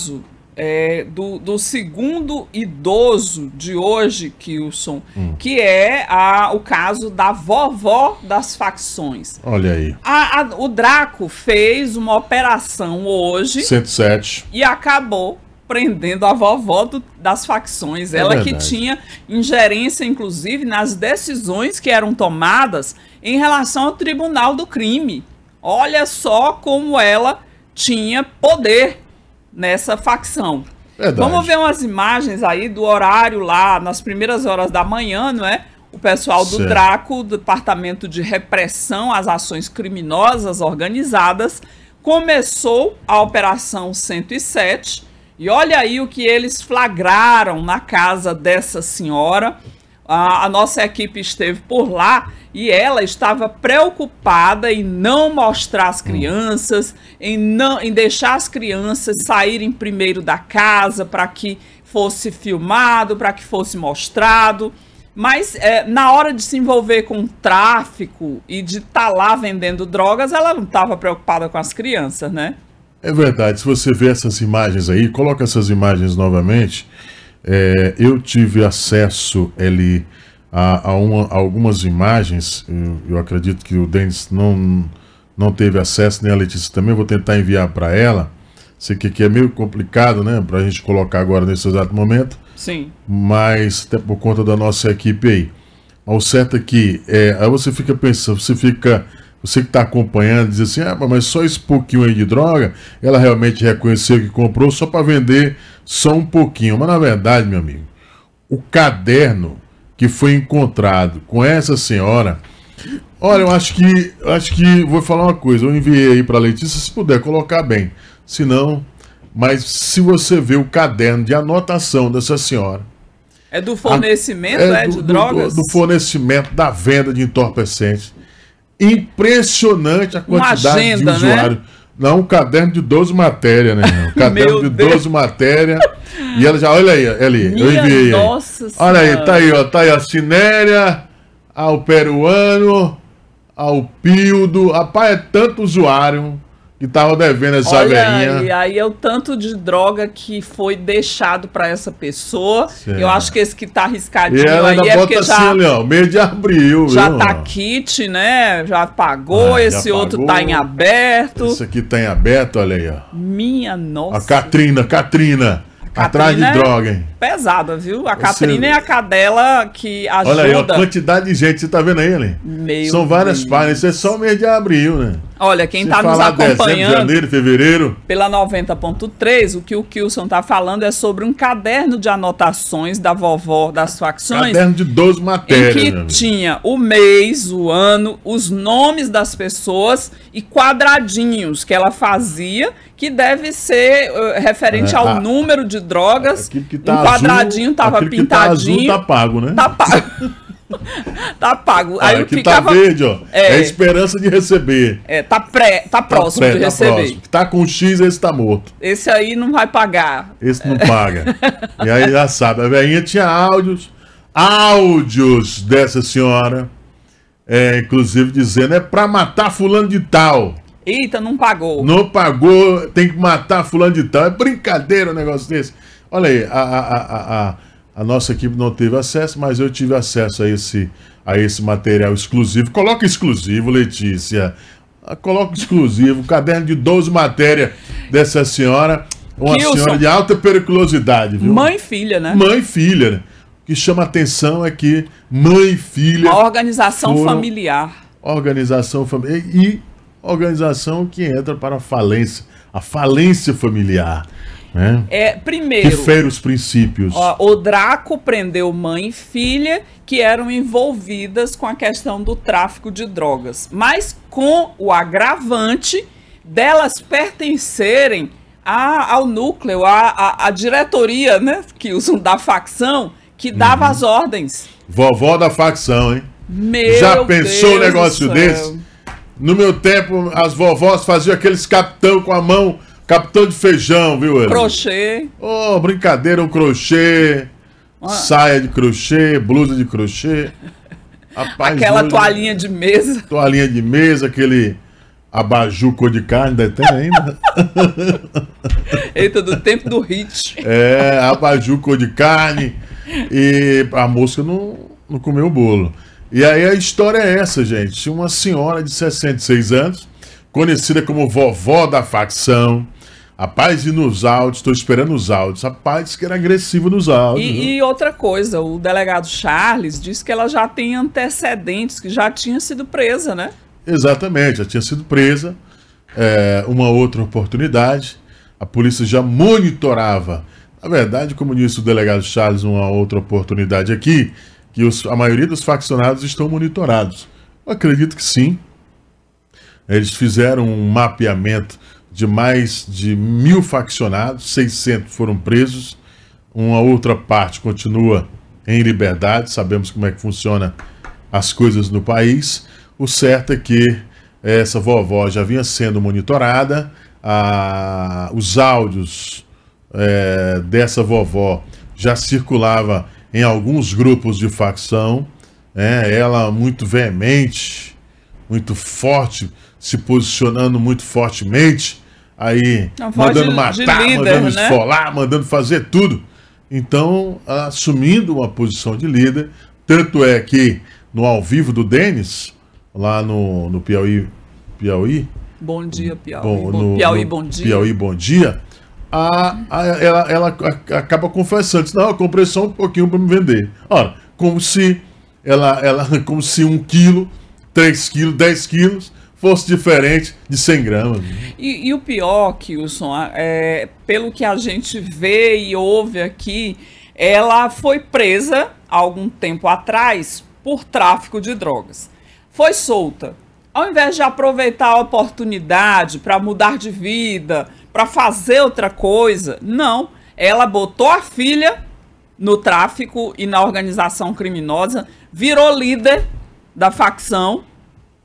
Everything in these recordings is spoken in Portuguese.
caso é, do, do, segundo idoso de hoje, Kilson, hum. que é a, o caso da vovó das facções. Olha aí. A, a, o Draco fez uma operação hoje. 107. E acabou prendendo a vovó do, das facções. É ela verdade. que tinha ingerência, inclusive, nas decisões que eram tomadas em relação ao tribunal do crime. Olha só como ela tinha poder nessa facção. Verdade. Vamos ver umas imagens aí do horário lá, nas primeiras horas da manhã, não é? O pessoal do certo. Draco, Departamento de Repressão às Ações Criminosas Organizadas, começou a Operação 107. E olha aí o que eles flagraram na casa dessa senhora a, a nossa equipe esteve por lá e ela estava preocupada em não mostrar as crianças, em, não, em deixar as crianças saírem primeiro da casa para que fosse filmado, para que fosse mostrado. Mas é, na hora de se envolver com tráfico e de estar tá lá vendendo drogas, ela não estava preocupada com as crianças, né? É verdade. Se você vê essas imagens aí, coloca essas imagens novamente. É, eu tive acesso, a, a, uma, algumas imagens. Eu, eu, acredito que o Denis não, não teve acesso, nem a Letícia também. vou tentar enviar para ela. Sei que aqui é meio complicado, né? Para a gente colocar agora nesse exato momento. Sim. Mas até por conta da nossa equipe aí. Ao certo aqui, é, é, aí você fica pensando, você fica você que está acompanhando diz assim, ah, mas só esse pouquinho aí de droga, ela realmente reconheceu que comprou só para vender só um pouquinho. Mas na verdade, meu amigo, o caderno que foi encontrado com essa senhora. Olha, eu acho que acho que vou falar uma coisa. Eu enviei aí para Letícia, se puder colocar bem. Se não, mas se você vê o caderno de anotação dessa senhora, é do fornecimento, é, é do, de drogas? Do, do, fornecimento, da venda de entorpecentes. Impressionante a quantidade agenda, de né? usuários. Né? Não, um caderno de 12 matérias, né? Um caderno de 12 matérias. E ela já, olha aí, ali, Minha eu enviei. Nossa Senhora. Olha aí, tá aí, ó, tá aí a Cinéria, ao peruano, ao Pildo. Rapaz, é tanto usuário que tava devendo essa Olha, velhinha. E aí é o tanto de droga que foi deixado para essa pessoa. Certo. Eu acho que esse que tá arriscadinho e ela ainda aí é bota porque assim, já... Leão, mês de abril, Já viu, tá mano? kit, né? Já pagou, ah, esse já outro tá pagou. tá em aberto. Esse aqui tá em aberto, olha aí, ó. Minha nossa. A Catrina, Catrina. Atrás de é droga, hein? Pesada, viu? A Catrina é a cadela que ajuda. Olha aí, a quantidade de gente, você tá vendo aí, Len? São várias páginas, isso é só mês de abril, né? Olha, quem está nos acompanhando. Janeiro, fevereiro. Pela 90.3, o que o Kilson está falando é sobre um caderno de anotações da vovó das facções. Caderno de 12 matérias. Em que tinha o mês, o ano, os nomes das pessoas e quadradinhos que ela fazia, que deve ser uh, referente é, ao a, número de drogas. O tá um quadradinho estava pintadinho. O tá, azul está pago, né? Está pago. tá pago. Aí ah, o que tá ficava... tá verde, ó. É, é a esperança de receber. É, tá, pré, tá, tá próximo tá pré, de tá receber. Tá, próximo. tá com X, esse tá morto. Esse aí não vai pagar. Esse não é. paga. e aí já sabe, a velhinha tinha áudios, áudios dessa senhora, é, inclusive dizendo, é pra matar fulano de tal. Eita, não pagou. Não pagou, tem que matar fulano de tal. É brincadeira um negócio desse. Olha aí, a, a, a, a a nossa equipe não teve acesso, mas eu tive acesso a esse, a esse material exclusivo. Coloca exclusivo, Letícia. Ah, coloca exclusivo, caderno de 12 matérias dessa senhora. Uma Wilson. senhora de alta periculosidade, viu? Mãe e filha, né? Mãe e filha. Né? O que chama atenção é que mãe e filha. A organização familiar. Organização familiar. E organização que entra para a falência. A falência familiar. Né? É, primeiro. Que fere os princípios. Ó, o Draco prendeu mãe e filha que eram envolvidas com a questão do tráfico de drogas, mas com o agravante delas pertencerem a, ao núcleo, à diretoria, né? Que usam da facção que uhum. dava uhum. as ordens. Vovó da facção, hein? Meu Já pensou Deus um negócio desse? No meu tempo, as vovós faziam aqueles capitão com a mão Capitão de feijão, viu, Crochê. Ô, oh, brincadeira, o um crochê. Uma... Saia de crochê, blusa de crochê. Rapaz, Aquela hoje, toalhinha de mesa. Toalhinha de mesa, aquele abajur cor de carne, ainda tem ainda. Eita, do tempo do hit. É, abajur cor de carne. E a moça não, não comeu o bolo. E aí a história é essa, gente. Uma senhora de 66 anos, conhecida como vovó da facção, Rapaz, e nos áudios, estou esperando os áudios. Rapaz, que era agressivo nos áudios. E, e, outra coisa, o delegado Charles disse que ela já tem antecedentes, que já tinha sido presa, né? Exatamente, já tinha sido presa. É, uma outra oportunidade. A polícia já monitorava. Na verdade, como disse o delegado Charles, uma outra oportunidade aqui, que os, a maioria dos faccionados estão monitorados. Eu acredito que sim. Eles fizeram um mapeamento de mais de mil faccionados, 600 foram presos, uma outra parte continua em liberdade, sabemos como é que funciona as coisas no país. O certo é que essa vovó já vinha sendo monitorada, a, os áudios é, dessa vovó já circulava em alguns grupos de facção, é, ela muito veemente, muito forte, se posicionando muito fortemente, aí mandando de, matar, de líder, mandando né? esfolar, mandando fazer tudo. Então, assumindo uma posição de líder, tanto é que no ao vivo do Denis, lá no, no Piauí, Piauí. Bom dia, Piauí. Bom, no, Piauí, bom dia. Piauí, bom dia. A, a, ela, ela acaba confessando, não, eu comprei só um pouquinho para me vender. Ora, como se ela, ela, como se um quilo, três quilos, dez quilos fosse diferente de 100 gramas. E, e o pior, Kilson, é, pelo que a gente vê e ouve aqui, ela foi presa há algum tempo atrás por tráfico de drogas. Foi solta. Ao invés de aproveitar a oportunidade para mudar de vida, para fazer outra coisa, não. Ela botou a filha no tráfico e na organização criminosa, virou líder da facção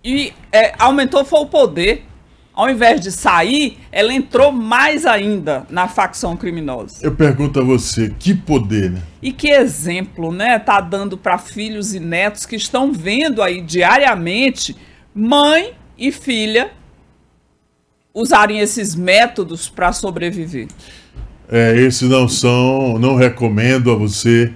e é, aumentou foi o poder. Ao invés de sair, ela entrou mais ainda na facção criminosa. Eu pergunto a você, que poder, né? E que exemplo, né? Tá dando para filhos e netos que estão vendo aí diariamente mãe e filha usarem esses métodos para sobreviver. É, esses não são, não recomendo a você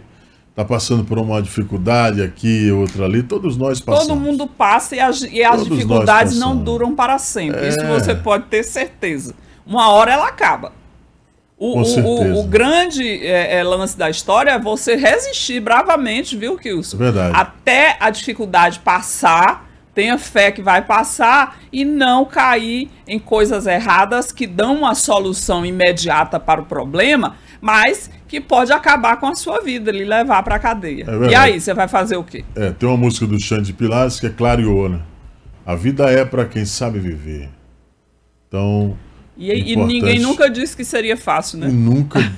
está passando por uma dificuldade aqui, outra ali, todos nós passamos. Todo mundo passa e as, e as dificuldades não duram para sempre. É... Isso você pode ter certeza. Uma hora ela acaba. O, o, o, o, grande é, é, lance da história é você resistir bravamente, viu, Kilson? É verdade. Até a dificuldade passar, tenha fé que vai passar e não cair em coisas erradas que dão uma solução imediata para o problema mas que pode acabar com a sua vida, lhe levar para a cadeia. É e aí, você vai fazer o quê? É, tem uma música do Xande Pilares que é clareou, né? A vida é para quem sabe viver. Então. E, e, ninguém nunca disse que seria fácil, né? E nunca,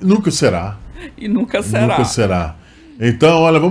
nunca será. E nunca será. Nunca será. Então, olha, vamos.